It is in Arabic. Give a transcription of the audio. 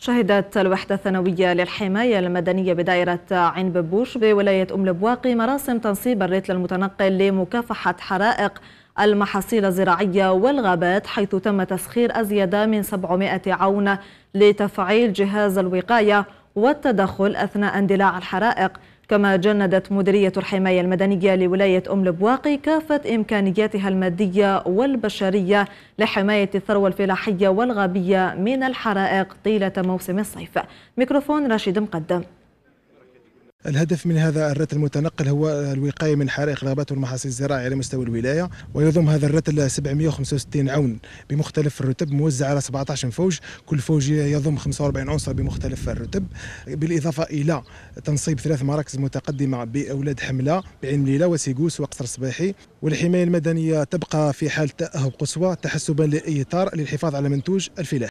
شهدت الوحدة الثانوية للحماية المدنية بدائرة عين ببوش بولاية أم لبواقي مراسم تنصيب الريت المتنقل لمكافحة حرائق المحاصيل الزراعية والغابات حيث تم تسخير أزيد من 700 عون لتفعيل جهاز الوقاية والتدخل أثناء اندلاع الحرائق كما جندت مديرية الحماية المدنية لولاية أم البواقي كافة إمكانياتها المادية والبشرية لحماية الثروة الفلاحية والغابية من الحرائق طيلة موسم الصيف ميكروفون راشد مقدم الهدف من هذا الرتل المتنقل هو الوقاية من حرائق الغابات والمحاصيل الزراعية على مستوى الولاية ويضم هذا الرتل 765 عون بمختلف الرتب موزع على 17 فوج كل فوج يضم 45 عنصر بمختلف الرتب بالإضافة إلى تنصيب ثلاث مراكز متقدمة بأولاد حملة بعلم ليلة وسيقوس وقصر صباحي والحماية المدنية تبقى في حال تأهب قصوى تحسبا لإطار للحفاظ على منتوج الفلاح